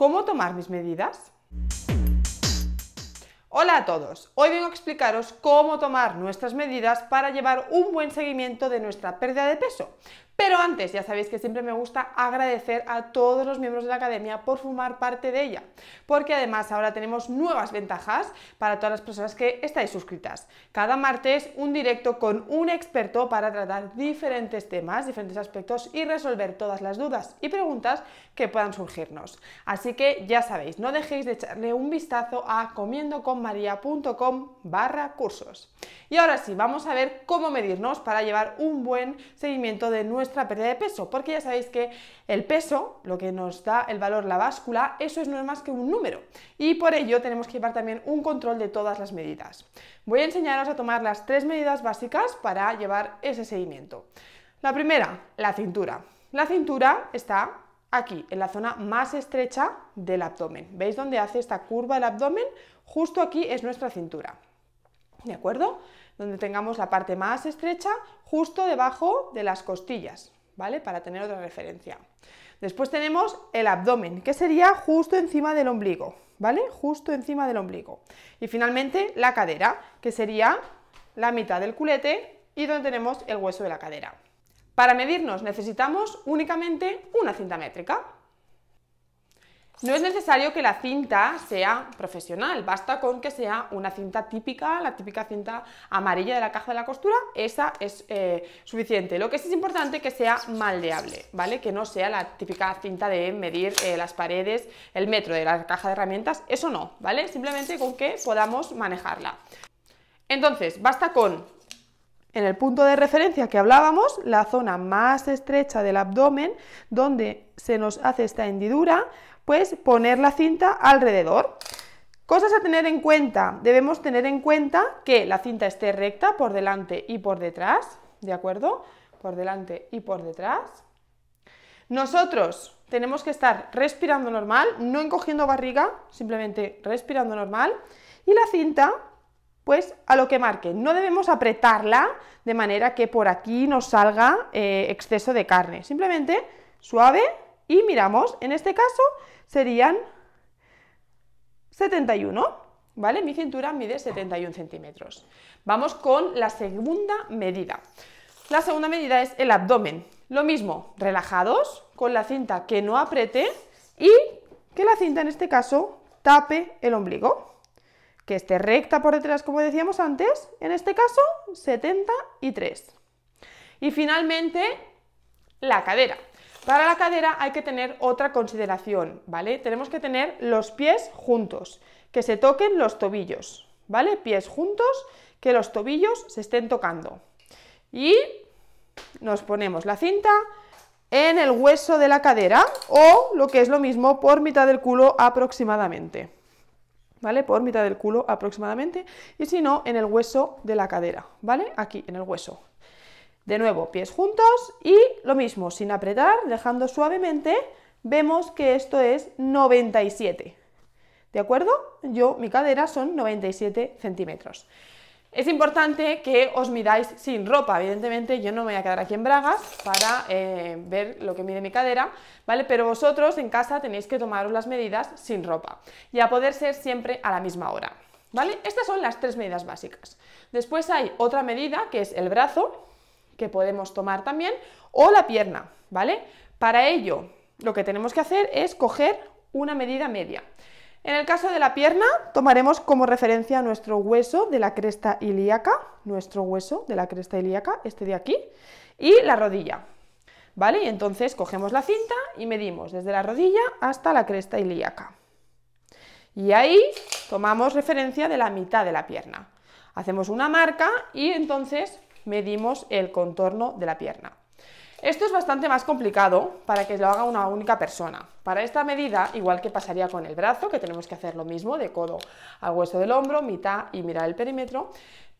¿Cómo tomar mis medidas? Hola a todos, hoy vengo a explicaros cómo tomar nuestras medidas para llevar un buen seguimiento de nuestra pérdida de peso. Pero antes, ya sabéis que siempre me gusta agradecer a todos los miembros de la academia por formar parte de ella, porque además ahora tenemos nuevas ventajas para todas las personas que estáis suscritas. Cada martes un directo con un experto para tratar diferentes temas, diferentes aspectos y resolver todas las dudas y preguntas que puedan surgirnos. Así que ya sabéis, no dejéis de echarle un vistazo a Comiendo con maria.com barra cursos. Y ahora sí, vamos a ver cómo medirnos para llevar un buen seguimiento de nuestra pérdida de peso, porque ya sabéis que el peso, lo que nos da el valor la báscula, eso no es más que un número. Y por ello tenemos que llevar también un control de todas las medidas. Voy a enseñaros a tomar las tres medidas básicas para llevar ese seguimiento. La primera, la cintura. La cintura está aquí, en la zona más estrecha del abdomen. ¿Veis dónde hace esta curva el abdomen? Justo aquí es nuestra cintura. ¿De acuerdo? Donde tengamos la parte más estrecha, justo debajo de las costillas, ¿vale? Para tener otra referencia. Después tenemos el abdomen, que sería justo encima del ombligo, ¿vale? Justo encima del ombligo. Y finalmente la cadera, que sería la mitad del culete y donde tenemos el hueso de la cadera. Para medirnos necesitamos únicamente una cinta métrica. No es necesario que la cinta sea profesional, basta con que sea una cinta típica, la típica cinta amarilla de la caja de la costura, esa es eh, suficiente. Lo que sí es importante que sea maldeable, ¿vale? Que no sea la típica cinta de medir eh, las paredes, el metro de la caja de herramientas, eso no, ¿vale? Simplemente con que podamos manejarla. Entonces, basta con en el punto de referencia que hablábamos, la zona más estrecha del abdomen, donde se nos hace esta hendidura, pues poner la cinta alrededor. Cosas a tener en cuenta. Debemos tener en cuenta que la cinta esté recta por delante y por detrás, ¿de acuerdo? Por delante y por detrás. Nosotros tenemos que estar respirando normal, no encogiendo barriga, simplemente respirando normal. Y la cinta pues a lo que marque. No debemos apretarla de manera que por aquí nos salga eh, exceso de carne. Simplemente suave y miramos. En este caso serían 71, ¿vale? Mi cintura mide 71 centímetros. Vamos con la segunda medida. La segunda medida es el abdomen. Lo mismo, relajados, con la cinta que no apriete y que la cinta en este caso tape el ombligo que esté recta por detrás, como decíamos antes, en este caso 73. Y finalmente, la cadera. Para la cadera hay que tener otra consideración, ¿vale? Tenemos que tener los pies juntos, que se toquen los tobillos, ¿vale? Pies juntos, que los tobillos se estén tocando. Y nos ponemos la cinta en el hueso de la cadera o lo que es lo mismo por mitad del culo aproximadamente. ¿vale? Por mitad del culo aproximadamente, y si no, en el hueso de la cadera, ¿vale? Aquí, en el hueso. De nuevo, pies juntos y lo mismo, sin apretar, dejando suavemente, vemos que esto es 97, ¿de acuerdo? Yo, mi cadera son 97 centímetros. Es importante que os midáis sin ropa, evidentemente yo no me voy a quedar aquí en bragas para eh, ver lo que mide mi cadera, ¿vale? Pero vosotros en casa tenéis que tomaros las medidas sin ropa y a poder ser siempre a la misma hora, ¿vale? Estas son las tres medidas básicas. Después hay otra medida que es el brazo, que podemos tomar también, o la pierna, ¿vale? Para ello lo que tenemos que hacer es coger una medida media. En el caso de la pierna, tomaremos como referencia nuestro hueso de la cresta ilíaca, nuestro hueso de la cresta ilíaca, este de aquí, y la rodilla. ¿Vale? Y entonces cogemos la cinta y medimos desde la rodilla hasta la cresta ilíaca. Y ahí tomamos referencia de la mitad de la pierna. Hacemos una marca y entonces medimos el contorno de la pierna. Esto es bastante más complicado para que lo haga una única persona. Para esta medida, igual que pasaría con el brazo, que tenemos que hacer lo mismo de codo al hueso del hombro, mitad y mirar el perímetro,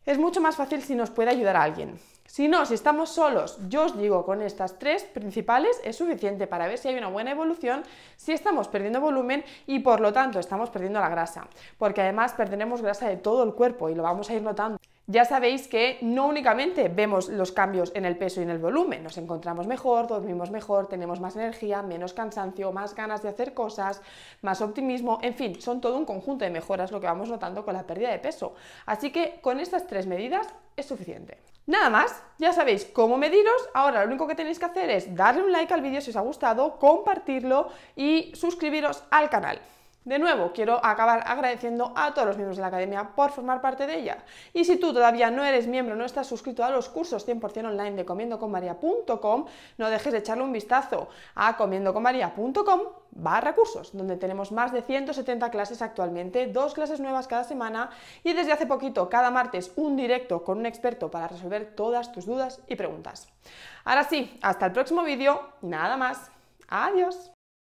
es mucho más fácil si nos puede ayudar a alguien. Si no, si estamos solos, yo os digo, con estas tres principales es suficiente para ver si hay una buena evolución, si estamos perdiendo volumen y por lo tanto estamos perdiendo la grasa, porque además perderemos grasa de todo el cuerpo y lo vamos a ir notando. Ya sabéis que no únicamente vemos los cambios en el peso y en el volumen, nos encontramos mejor, dormimos mejor, tenemos más energía, menos cansancio, más ganas de hacer cosas, más optimismo, en fin, son todo un conjunto de mejoras lo que vamos notando con la pérdida de peso. Así que con estas tres medidas es suficiente. Nada más, ya sabéis cómo mediros, ahora lo único que tenéis que hacer es darle un like al vídeo si os ha gustado, compartirlo y suscribiros al canal. De nuevo, quiero acabar agradeciendo a todos los miembros de la Academia por formar parte de ella. Y si tú todavía no eres miembro, no estás suscrito a los cursos 100% online de comiendoconmaria.com, no dejes de echarle un vistazo a comiendoconmaria.com barra cursos, donde tenemos más de 170 clases actualmente, dos clases nuevas cada semana y desde hace poquito, cada martes, un directo con un experto para resolver todas tus dudas y preguntas. Ahora sí, hasta el próximo vídeo, nada más. Adiós.